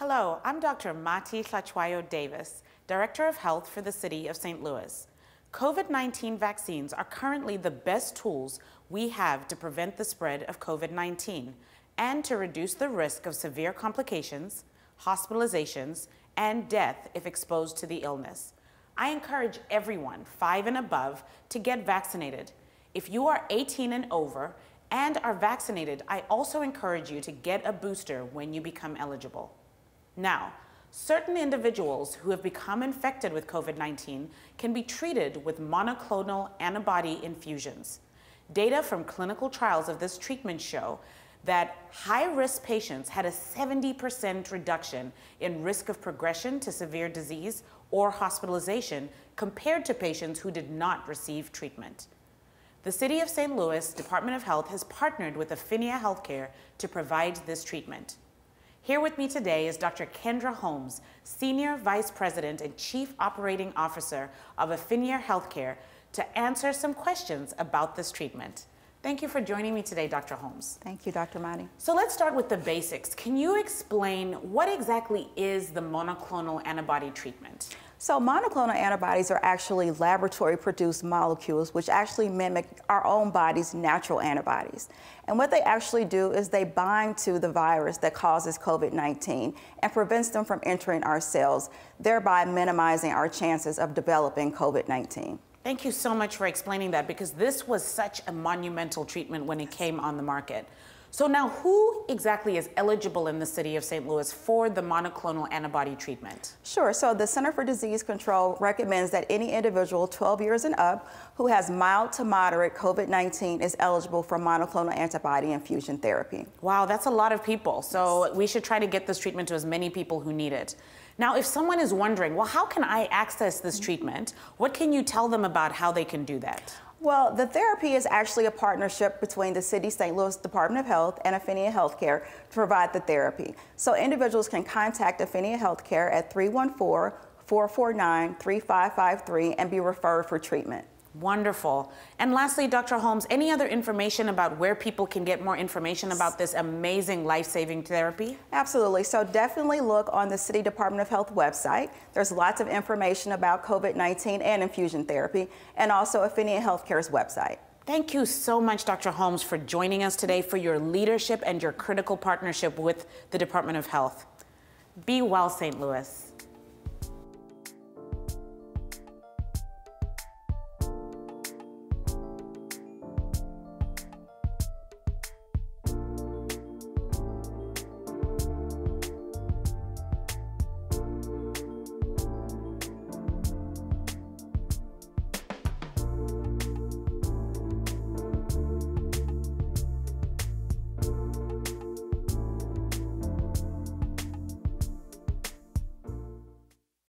Hello, I'm Dr. Mati Tlachwayo Davis, Director of Health for the City of St. Louis. COVID 19 vaccines are currently the best tools we have to prevent the spread of COVID 19 and to reduce the risk of severe complications, hospitalizations, and death if exposed to the illness. I encourage everyone, five and above, to get vaccinated. If you are 18 and over and are vaccinated, I also encourage you to get a booster when you become eligible. Now, certain individuals who have become infected with COVID 19 can be treated with monoclonal antibody infusions. Data from clinical trials of this treatment show that high risk patients had a 70% reduction in risk of progression to severe disease or hospitalization compared to patients who did not receive treatment. The City of St. Louis Department of Health has partnered with Affinia Healthcare to provide this treatment. Here with me today is Dr. Kendra Holmes, Senior Vice President and Chief Operating Officer of Affineer Healthcare, to answer some questions about this treatment. Thank you for joining me today, Dr. Holmes. Thank you, Dr. Mani. So let's start with the basics. Can you explain what exactly is the monoclonal antibody treatment? So monoclonal antibodies are actually laboratory-produced molecules which actually mimic our own body's natural antibodies. And what they actually do is they bind to the virus that causes COVID-19 and prevents them from entering our cells, thereby minimizing our chances of developing COVID-19. Thank you so much for explaining that because this was such a monumental treatment when it came on the market. So now who exactly is eligible in the city of St. Louis for the monoclonal antibody treatment? Sure. So the Center for Disease Control recommends that any individual 12 years and up who has mild to moderate COVID-19 is eligible for monoclonal antibody infusion therapy. Wow, that's a lot of people. So yes. we should try to get this treatment to as many people who need it. Now, if someone is wondering, well, how can I access this treatment? What can you tell them about how they can do that? Well, the therapy is actually a partnership between the City St. Louis Department of Health and Affinia Healthcare to provide the therapy. So individuals can contact Affinia Healthcare at 314 449 3553 and be referred for treatment. Wonderful. And lastly, Dr. Holmes, any other information about where people can get more information about this amazing life saving therapy? Absolutely. So, definitely look on the City Department of Health website. There's lots of information about COVID 19 and infusion therapy, and also Affinia Healthcare's website. Thank you so much, Dr. Holmes, for joining us today for your leadership and your critical partnership with the Department of Health. Be well, St. Louis.